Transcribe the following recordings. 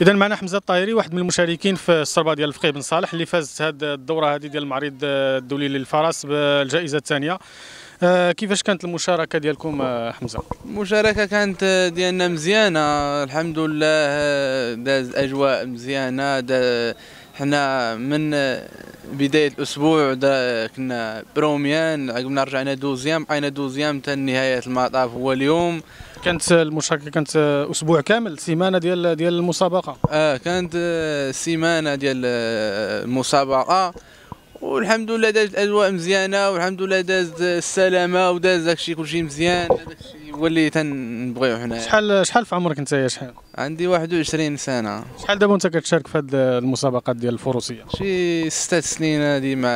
اذا معنا حمزه الطايري واحد من المشاركين في الصربه ديال الفقيه بن صالح اللي فاز هذه الدوره هذه ديال المعرض الدولي للفرس بالجائزه الثانيه آه، كيفاش كانت المشاركه ديالكم آه، حمزه المشاركه كانت آه، ديالنا مزيانه الحمد لله داز اجواء مزيانه حنا من بدايه الاسبوع دا كنا بروميان عقبنا رجعنا دوزيام بقينا دوزيام حتى نهايه المطاف هو اليوم كانت المشاركه كانت اسبوع كامل سيمانه ديال ديال المسابقه اه كانت سيمانه ديال المسابقه والحمد لله دازت الاجواء مزيانه والحمد لله دازت السلامه وداز داكشي كلشي مزيان داكشي اللي تنبغيو حنا شحال شحال في عمرك انت يا شحال عندي 21 سنه شحال دابا انت كتشارك في هاد المسابقات ديال الفروسيه شي 6 سنين هادي مع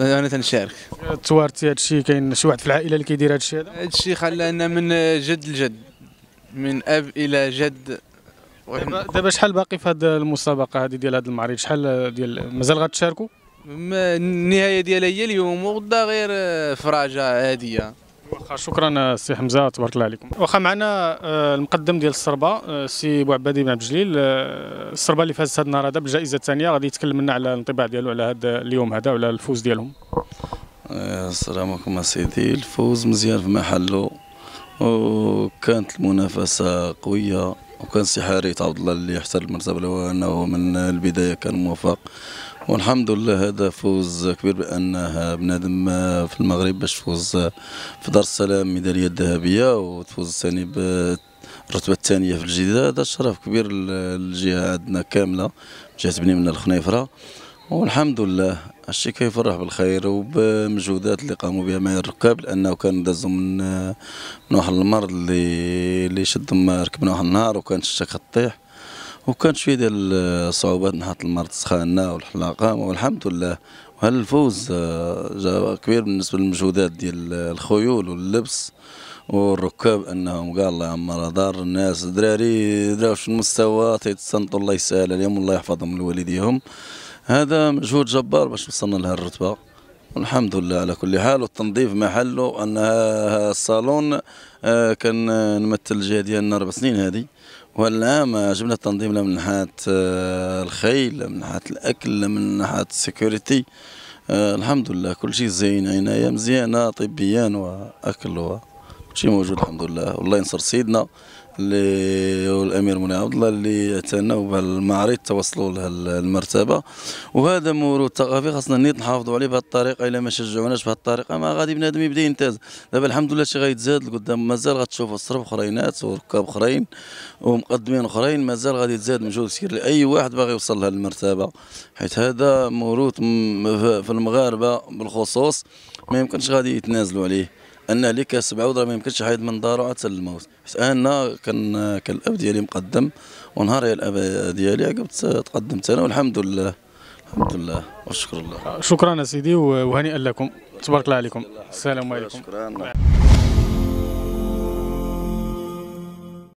انا تنشارك توارتي هاد الشيء كاين شي واحد في العائله اللي كيدير هاد الشيء هذا هاد الشيء خلانا من جد لجد من اب الى جد دابا شحال باقي في هاد المسابقه هادي ديال هاد المعرض شحال ديال مازال غتشاركوا النهايه ديالها هي اليوم وغدا غير آه، فراجه عاديه واخا شكرا آه، سي حمزه تبارك الله عليكم واخا معنا آه، المقدم ديال السربه آه، سي بوعبادي بن عبد الجليل السربه اللي فازت هذا النهار هذا بالجائزه الثانيه غادي يتكلم لنا على الانطباع ديالو على هذا اليوم هذا وعلى الفوز ديالهم السلام عليكم سيدي الفوز مزيان في محله وكانت المنافسه قويه وكان سي حريث عبد الله اللي يحصل المرتبه الاولى انه من البدايه كان موفق والحمد لله هذا فوز كبير بانها بنادم في المغرب باش تفوز في دار السلام ميداليه الذهبيه وتفوز ثاني بالرتبه الثانيه في الجديده هذا شرف كبير للجهه عندنا كامله جهه بني من الخنيفره والحمد لله هادشي كيفرح بالخير وبمجهودات اللي قاموا بها معايا الركاب لانه كان دازوا من من واحد المرض اللي اللي شد ما ركبنا واحد النهار وكان الشتاء كطيح وكان شويه ديال الصعوبات نحط المرض سخانه والحلاقه والحمد لله وهل الفوز آه، جا كبير بالنسبه للمجهودات ديال الخيول واللبس والركاب انهم قال الله يعمر دار الناس دراري دراو المستوى تيتسنطوا الله يسهل عليهم والله يحفظهم لوالديهم هذا مجهود جبار باش وصلنا لها الرتبه والحمد لله على كل حال والتنظيف محله ان الصالون آه، كان نمثل الجهه ديالنا اربع سنين هذه والعام جبنا التنظيم لا من ناحيه آه، الخيل لا من ناحيه الاكل لا من ناحيه السكيورتي آه، الحمد لله كل شيء زين عنايه مزيانه طبيا واكل و شيء موجود الحمد لله والله ينصر سيدنا اللي والامير منى عبد الله اللي اعتنى بهالمعارض توصلوا لهالمرتبه المرتبه وهذا موروث ثقافي خاصنا نيت نحافظوا عليه بهذه الطريقه الا ما شجعوناش بهذه الطريقه ما غادي بنادم يبدا يمتاز دابا الحمد لله شي غيتزاد لقدام مازال غتشوف الصرف خرينات وركاب اخرين ومقدمين اخرين مازال غادي تزاد مجهود كثير لاي واحد باغي يوصل لهالمرتبه المرتبه حيت هذا موروث في المغاربه بالخصوص ما يمكنش غادي يتنازلوا عليه ان عليك سبعه وضرب ما يمكنش حيد من دارو حتى الموت حيت انا كان كالاب ديالي مقدم ونهار يا الاب ديالي عقبت تقدمت انا والحمد لله الحمد لله والشكر لله شكرا سيدي وهنيئا لكم تبارك الله عليكم السلام عليكم شكرا